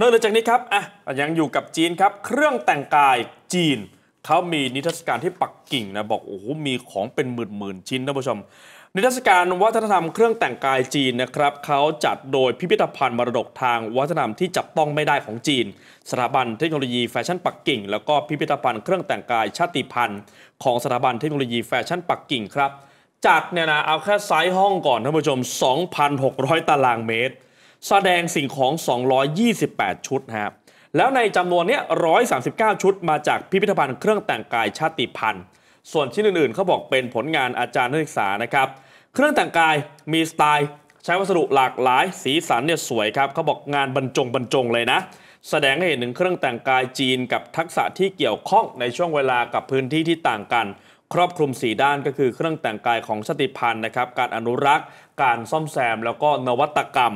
นอกจากนี้ครับอ่ะยังอยู่กับจีนครับ เครื่องแต่งกายจีน เขามีนิทรรศการที่ปักกิ่งนะบอก โอ้โหมีของเป็นหมื่นหมื่นชิ้นท่านผู้ชม นิทรรศการวัฒนธรรมเครื่องแต่งกายจีนนะครับเขาจัดโดยพิพิธภัณฑ์มรดกทางวัฒนธรรมที่จับต้องไม่ได้ของจีน สถาบันเทคโนโลยีแฟชั่นปักกิ่ง แล้วก็พิพิธภัณฑ์เครื่องแต่งกายชาติพันธุ์ ของสถาบันเทคโนโลยีแฟชั่นปักกิ่งครับจัดเนี่ยนะเอาแค่ไซส์ห้องก่อนท่านผู้ชม2,600 ตารางเมตรแสดงสิ่งของ 228 ชุดนะครับแล้วในจำนวนนี้139 ชุด มาจากพิพิธภัณฑ์เครื่องแต่งกายชาติพันธุ์ ส่วนชิ้นอื่นๆเขาบอกเป็นผลงานอาจารย์นักศึกษานะครับ เครื่องแต่งกายมีสไตล์ ใช้วัสดุหลากหลาย สีสันเนี่ยสวยครับเขาบอกงานบรรจงบรรจงเลยนะ แสดงให้เห็นถึงเครื่องแต่งกายจีนกับทักษะที่เกี่ยวข้องในช่วงเวลากับพื้นที่ที่ต่างกัน ครอบคลุมสีด้านก็คือ เครื่องแต่งกายของชาติพันธุ์นะครับ การอนุรักษ์ การซ่อมแซม แล้วก็นวัตกรรม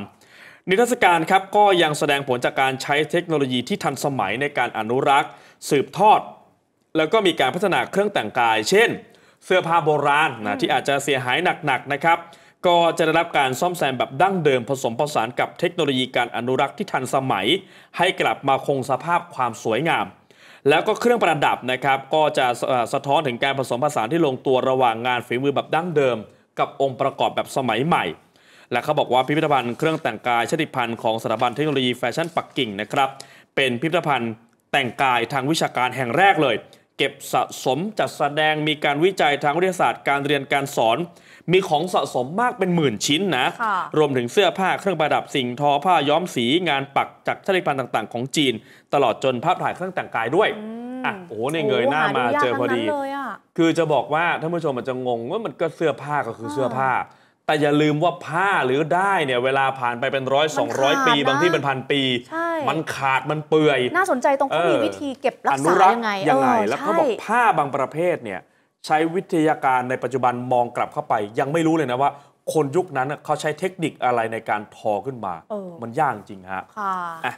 นิทรรศการครับก็ยังแสดงผลจากการใช้เทคโนโลยีที่ทันสมัยในการอนุรักษ์สืบทอด แล้วก็มีการพัฒนาเครื่องแต่งกาย เช่น เสื้อผ้าโบราณนะที่อาจจะเสียหายหนักๆนะครับ ก็จะได้รับการซ่อมแซมแบบดั้งเดิม ผสมผสานกับเทคโนโลยีการอนุรักษ์ที่ทันสมัย ให้กลับมาคงสภาพความสวยงาม แล้วก็เครื่องประดับนะครับ ก็จะสะท้อนถึงการผสมผสานที่ลงตัวระหว่างงานฝีมือแบบดั้งเดิม กับองค์ประกอบแบบสมัยใหม่และเขาบอกว่าพิพิธภัณฑ์เครื่องแต่งกายชาติพันธุ์ของสถาบันเทคโนโลยีแฟชั่นปักกิ่งนะครับ เป็นพิพิธภัณฑ์แต่งกายทางวิชาการแห่งแรกเลย เก็บสะสมจัดแสดงมีการวิจัยทางวิทยาศาสตร์การเรียนการสอน มีของสะสมมากเป็นหมื่นชิ้นนะ รวมถึงเสื้อผ้าเครื่องประดับสิ่งทอผ้าย้อมสีงานปักจากชาติพันธุ์ต่าง ๆ ของจีน ตลอดจนภาพถ่ายเครื่องแต่งกายด้วยอ่ะโอ้โหนเงยหน้ามาเจอพอดี คือจะบอกว่าท่านผู้ชมอาจจะงงว่ามันก็เสื้อผ้าก็คือเสื้อผ้าแต่อย่าลืมว่าผ้าหรือได้เนี่ย เวลาผ่านไปเป็นร้อยสองร้อยปี บางที่เป็นพันปี มันขาดมันเปื่อย น่าสนใจตรงเขามีวิธีเก็บรักษายังไงยังไงแล้วเขาบอกผ้าบางประเภทเนี่ยใช้วิทยาการในปัจจุบันมองกลับเข้าไป ยังไม่รู้เลยนะว่าคนยุคนั้นเขาใช้เทคนิคอะไรในการทอขึ้นมามันยากจริงฮะค่ะ